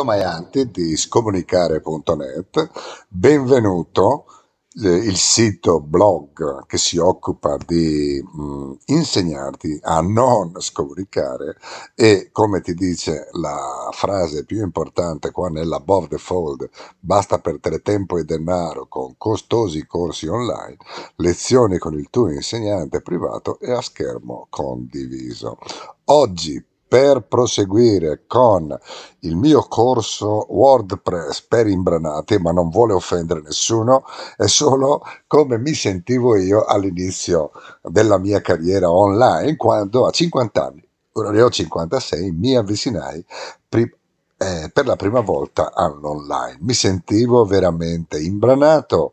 Roberto Maianti di scomunicare.net. Benvenuto eh, il sito blog che si occupa di mh, insegnarti a non scomunicare e come ti dice la frase più importante qua nell'above the fold basta perdere tempo e denaro con costosi corsi online lezioni con il tuo insegnante privato e a schermo condiviso oggi per proseguire con il mio corso WordPress per imbranati, ma non vuole offendere nessuno, è solo come mi sentivo io all'inizio della mia carriera online, quando a 50 anni, ora ne ho 56, mi avvicinai eh, per la prima volta all'online. Mi sentivo veramente imbranato.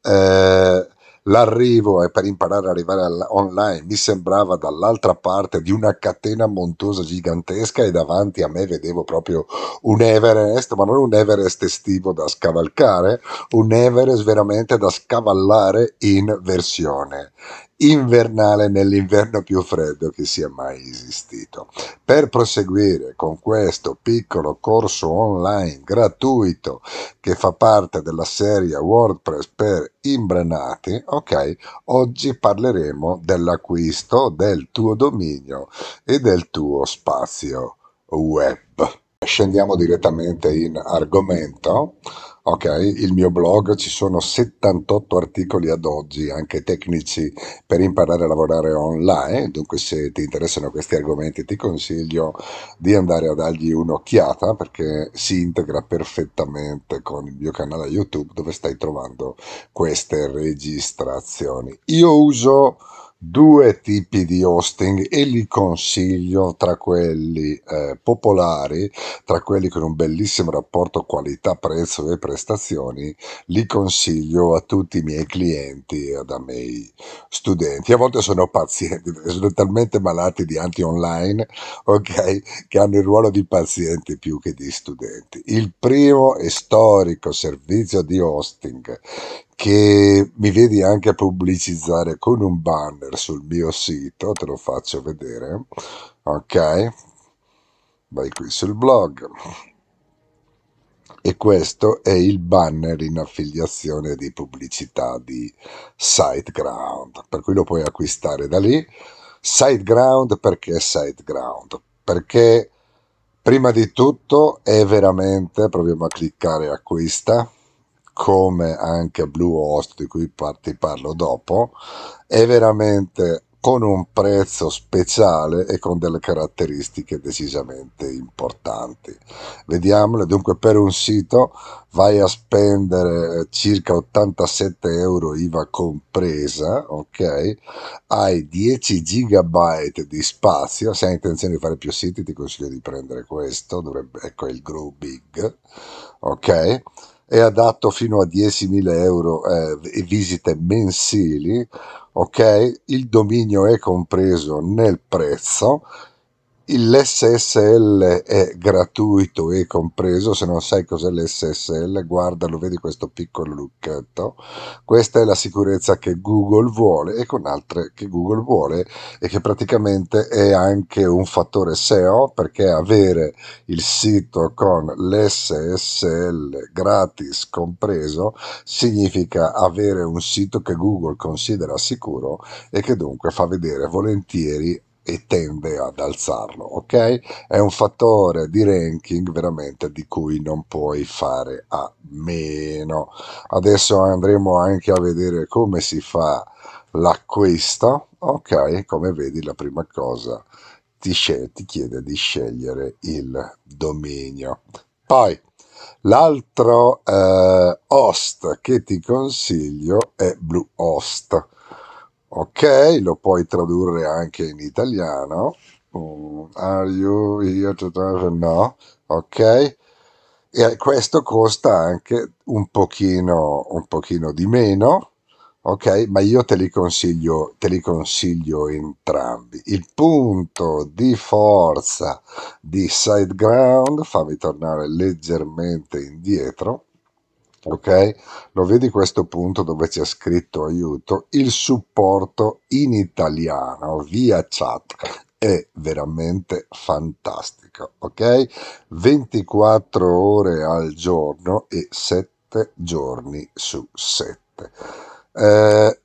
Eh, L'arrivo e per imparare ad arrivare online mi sembrava dall'altra parte di una catena montuosa gigantesca e davanti a me vedevo proprio un Everest, ma non un Everest estivo da scavalcare, un Everest veramente da scavallare in versione invernale nell'inverno più freddo che sia mai esistito. Per proseguire con questo piccolo corso online gratuito che fa parte della serie WordPress per imbranati, ok, oggi parleremo dell'acquisto del tuo dominio e del tuo spazio web. Scendiamo direttamente in argomento. Ok, il mio blog ci sono 78 articoli ad oggi, anche tecnici per imparare a lavorare online. Dunque, se ti interessano questi argomenti, ti consiglio di andare a dargli un'occhiata perché si integra perfettamente con il mio canale YouTube dove stai trovando queste registrazioni. Io uso due tipi di hosting e li consiglio tra quelli eh, popolari, tra quelli con un bellissimo rapporto qualità-prezzo e prestazioni, li consiglio a tutti i miei clienti e ad miei studenti. A volte sono pazienti, sono talmente malati di anti-online, ok, che hanno il ruolo di pazienti più che di studenti. Il primo e storico servizio di hosting che mi vedi anche pubblicizzare con un banner sul mio sito, te lo faccio vedere, ok? Vai qui sul blog. E questo è il banner in affiliazione di pubblicità di SiteGround, per cui lo puoi acquistare da lì. SiteGround perché SiteGround? Perché prima di tutto è veramente, proviamo a cliccare acquista, come anche Bluehost di cui ti parlo dopo, è veramente con un prezzo speciale e con delle caratteristiche decisamente importanti. Vediamole, dunque per un sito vai a spendere eh, circa 87 euro IVA compresa, ok? Hai 10 GB di spazio, se hai intenzione di fare più siti ti consiglio di prendere questo, dovrebbe, ecco il Grow Big, ok? è adatto fino a 10.000 euro eh, e eh, visite mensili, ok? Il dominio è compreso nel prezzo L'SSL è gratuito e compreso, se non sai cos'è l'SSL guardalo, vedi questo piccolo lucchetto. Questa è la sicurezza che Google vuole e con altre che Google vuole e che praticamente è anche un fattore SEO perché avere il sito con l'SSL gratis compreso significa avere un sito che Google considera sicuro e che dunque fa vedere volentieri e tende ad alzarlo, ok? È un fattore di ranking veramente di cui non puoi fare a meno. Adesso andremo anche a vedere come si fa l'acquisto, ok? Come vedi la prima cosa ti, ti chiede di scegliere il dominio. Poi l'altro eh, host che ti consiglio è Bluehost Ok, lo puoi tradurre anche in italiano. Mm, are you here to No, ok. E questo costa anche un pochino, un pochino di meno, ok? Ma io te li, consiglio, te li consiglio entrambi. Il punto di forza di SideGround, fammi tornare leggermente indietro, ok? Lo vedi questo punto dove c'è scritto aiuto? Il supporto in italiano via chat è veramente fantastico, ok? 24 ore al giorno e 7 giorni su 7. Eh,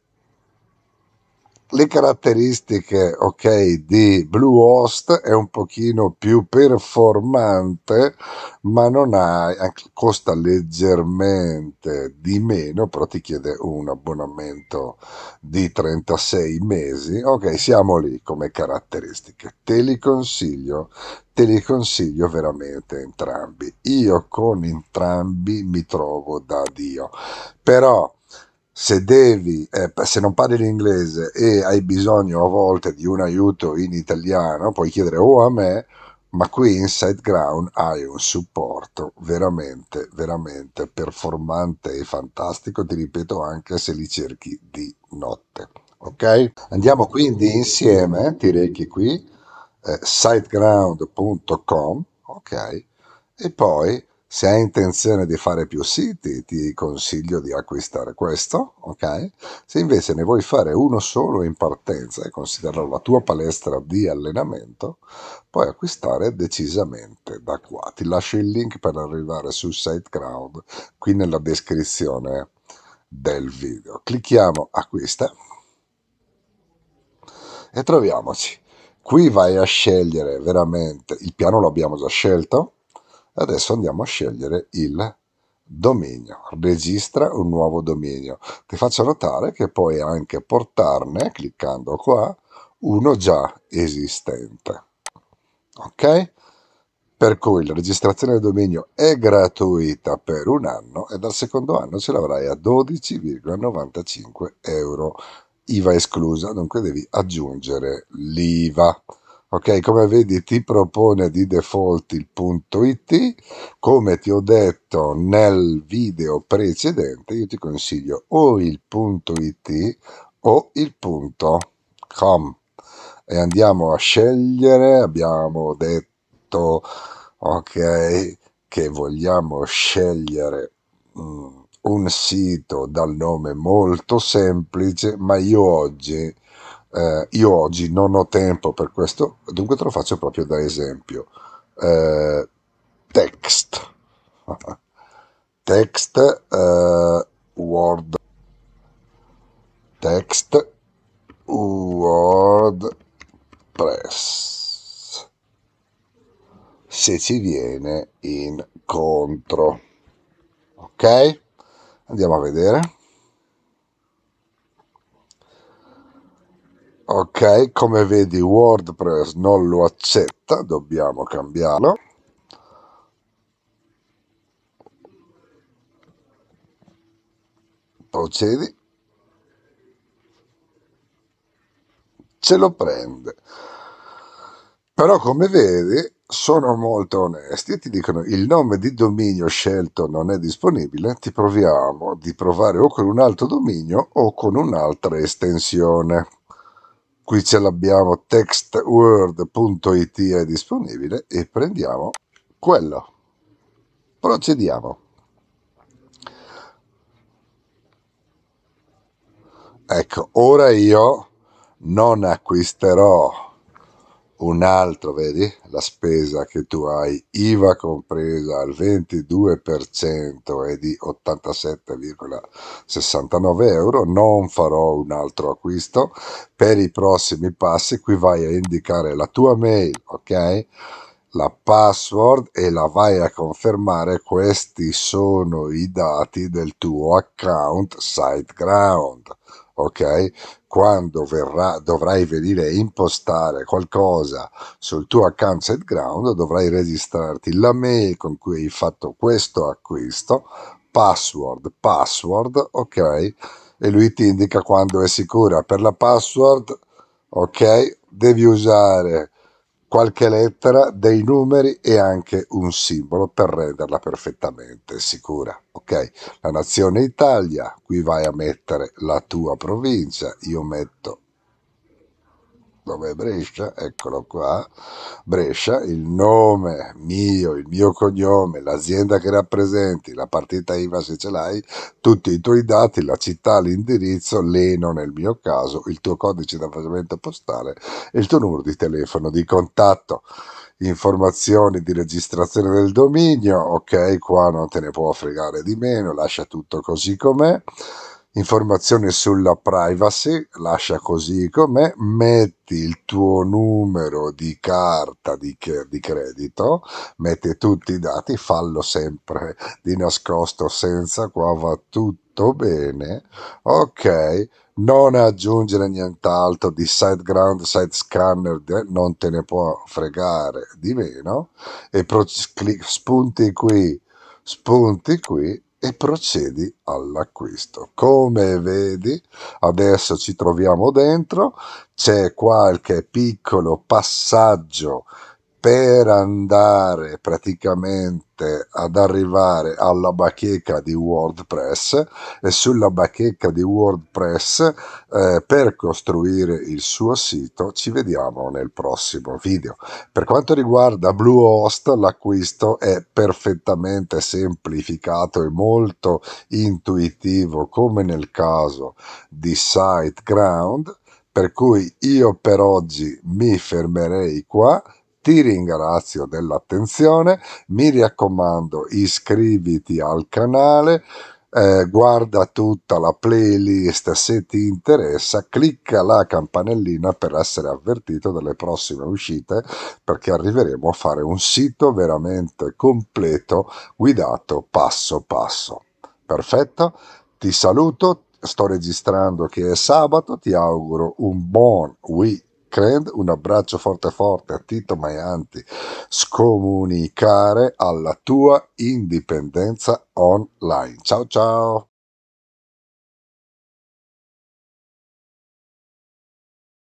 le caratteristiche ok di Bluehost è un pochino più performante ma non ha costa leggermente di meno però ti chiede un abbonamento di 36 mesi ok siamo lì come caratteristiche te li consiglio te li consiglio veramente entrambi io con entrambi mi trovo da dio però se devi, eh, se non parli l'inglese e hai bisogno a volte di un aiuto in italiano, puoi chiedere o a me, ma qui in SiteGround hai un supporto veramente, veramente performante e fantastico, ti ripeto anche se li cerchi di notte. Ok? Andiamo quindi insieme, ti rechi qui, eh, siteground.com, ok? E poi se hai intenzione di fare più siti, ti consiglio di acquistare questo, ok? Se invece ne vuoi fare uno solo in partenza e considerarlo la tua palestra di allenamento, puoi acquistare decisamente da qua. Ti lascio il link per arrivare su SiteCrowd qui nella descrizione del video. Clicchiamo acquista e troviamoci. Qui vai a scegliere veramente, il piano l'abbiamo già scelto, Adesso andiamo a scegliere il dominio, registra un nuovo dominio. Ti faccio notare che puoi anche portarne, cliccando qua, uno già esistente. Ok? Per cui la registrazione del dominio è gratuita per un anno e dal secondo anno ce l'avrai a 12,95 euro, IVA esclusa, dunque devi aggiungere l'IVA. Ok, come vedi ti propone di default il punto IT, come ti ho detto nel video precedente io ti consiglio o il punto IT o il punto com e andiamo a scegliere, abbiamo detto ok che vogliamo scegliere mm, un sito dal nome molto semplice, ma io oggi eh, io oggi non ho tempo per questo, dunque te lo faccio proprio da esempio. Eh, text. text eh, Word. Text WordPress. Se ci viene incontro. Ok? Andiamo a vedere. ok come vedi wordpress non lo accetta dobbiamo cambiarlo procedi ce lo prende però come vedi sono molto onesti ti dicono il nome di dominio scelto non è disponibile ti proviamo di provare o con un altro dominio o con un'altra estensione qui ce l'abbiamo textword.it è disponibile e prendiamo quello procediamo ecco ora io non acquisterò un altro, vedi, la spesa che tu hai, IVA compresa al 22% è di 87,69 euro, non farò un altro acquisto, per i prossimi passi qui vai a indicare la tua mail, ok? La password e la vai a confermare, questi sono i dati del tuo account SiteGround ok? quando verrà, dovrai venire a impostare qualcosa sul tuo account set ground, dovrai registrarti la mail con cui hai fatto questo acquisto, password, password, ok? E lui ti indica quando è sicura. Per la password, ok, devi usare qualche lettera, dei numeri e anche un simbolo per renderla perfettamente sicura. Ok, la nazione Italia, qui vai a mettere la tua provincia, io metto dove è Brescia, eccolo qua, Brescia, il nome mio, il mio cognome, l'azienda che rappresenti, la partita IVA se ce l'hai, tutti i tuoi dati, la città, l'indirizzo, l'ENO nel mio caso, il tuo codice di affacciamento postale e il tuo numero di telefono di contatto informazioni di registrazione del dominio ok qua non te ne può fregare di meno lascia tutto così com'è informazioni sulla privacy, lascia così com'è, metti il tuo numero di carta di, di, credito, metti tutti i dati, fallo sempre di nascosto senza, qua va tutto bene, ok, non aggiungere nient'altro di side scanner, non te ne può fregare di meno, e pro- clic- spunti qui, spunti qui e procedi all'acquisto. Come vedi, adesso ci troviamo dentro, c'è qualche piccolo passaggio per andare praticamente ad arrivare alla bacheca di WordPress e sulla bacheca di WordPress eh, per costruire il suo sito ci vediamo nel prossimo video. Per quanto riguarda Bluehost l'acquisto è perfettamente semplificato e molto intuitivo come nel caso di SiteGround per cui io per oggi mi fermerei qua ti ringrazio dell'attenzione, mi raccomando iscriviti al canale, eh, guarda tutta la playlist se ti interessa, clicca la campanellina per essere avvertito delle prossime uscite perché arriveremo a fare un sito veramente completo guidato passo passo. Perfetto, ti saluto, sto registrando che è sabato, ti auguro un buon weekend Cred, un abbraccio forte forte a Tito Maianti, scomunicare alla tua indipendenza online. Ciao ciao!